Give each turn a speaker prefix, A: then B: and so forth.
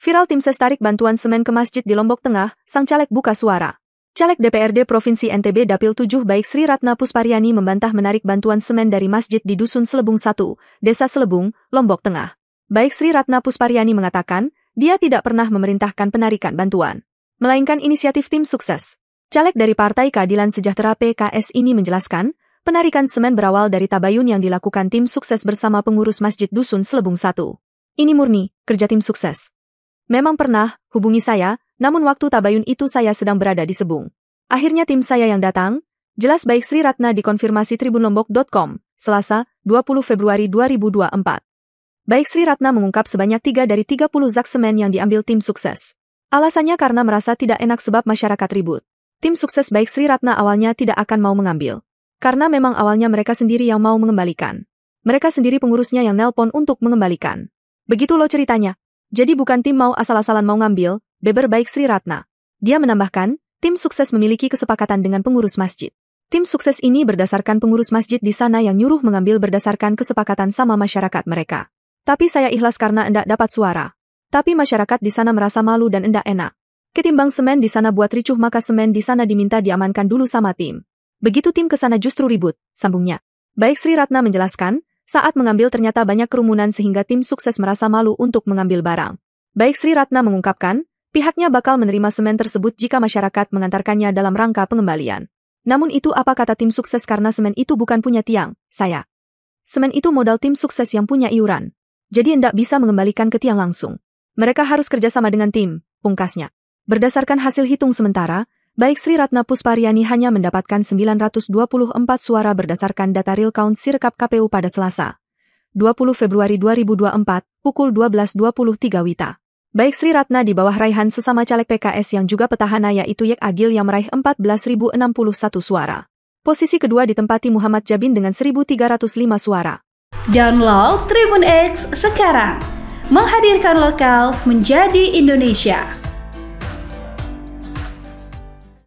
A: Viral tim ses tarik bantuan semen ke masjid di Lombok Tengah, sang caleg buka suara. Caleg DPRD Provinsi NTB Dapil 7 Baik Sri Ratna Puspariani membantah menarik bantuan semen dari masjid di Dusun Selebung 1, Desa Selebung, Lombok Tengah. Baik Sri Ratna Puspariani mengatakan, dia tidak pernah memerintahkan penarikan bantuan. Melainkan inisiatif tim sukses. Caleg dari Partai Keadilan Sejahtera PKS ini menjelaskan, penarikan semen berawal dari tabayun yang dilakukan tim sukses bersama pengurus Masjid Dusun Selebung 1. Ini murni, kerja tim sukses. Memang pernah, hubungi saya, namun waktu tabayun itu saya sedang berada di Sebung. Akhirnya tim saya yang datang, jelas baik Sri Ratna dikonfirmasi tribunlombok.com, Selasa, 20 Februari 2024. Baik Sri Ratna mengungkap sebanyak 3 dari 30 zaksemen yang diambil tim sukses. Alasannya karena merasa tidak enak sebab masyarakat ribut. Tim sukses baik Sri Ratna awalnya tidak akan mau mengambil. Karena memang awalnya mereka sendiri yang mau mengembalikan. Mereka sendiri pengurusnya yang nelpon untuk mengembalikan. Begitu lo ceritanya. Jadi bukan tim mau asal-asalan mau ngambil, beber baik Sri Ratna. Dia menambahkan, tim sukses memiliki kesepakatan dengan pengurus masjid. Tim sukses ini berdasarkan pengurus masjid di sana yang nyuruh mengambil berdasarkan kesepakatan sama masyarakat mereka. Tapi saya ikhlas karena endak dapat suara. Tapi masyarakat di sana merasa malu dan endak enak. Ketimbang semen di sana buat ricuh maka semen di sana diminta diamankan dulu sama tim. Begitu tim ke sana justru ribut, sambungnya. Baik Sri Ratna menjelaskan, saat mengambil ternyata banyak kerumunan sehingga tim sukses merasa malu untuk mengambil barang. Baik Sri Ratna mengungkapkan, pihaknya bakal menerima semen tersebut jika masyarakat mengantarkannya dalam rangka pengembalian. Namun itu apa kata tim sukses karena semen itu bukan punya tiang, saya. Semen itu modal tim sukses yang punya iuran. Jadi hendak bisa mengembalikan ke tiang langsung. Mereka harus kerjasama dengan tim, pungkasnya. Berdasarkan hasil hitung sementara, Baik Sri Ratna Puspariani hanya mendapatkan 924 suara berdasarkan data real count Sirkap KPU pada Selasa, 20 Februari 2024, pukul 12.23 Wita. Baik Sri Ratna di bawah raihan sesama caleg PKS yang juga petahana yaitu Yek Agil yang meraih 14.061 suara. Posisi kedua ditempati Muhammad Jabin dengan 1.305 suara. Download Tribun X sekarang. Menghadirkan lokal menjadi Indonesia.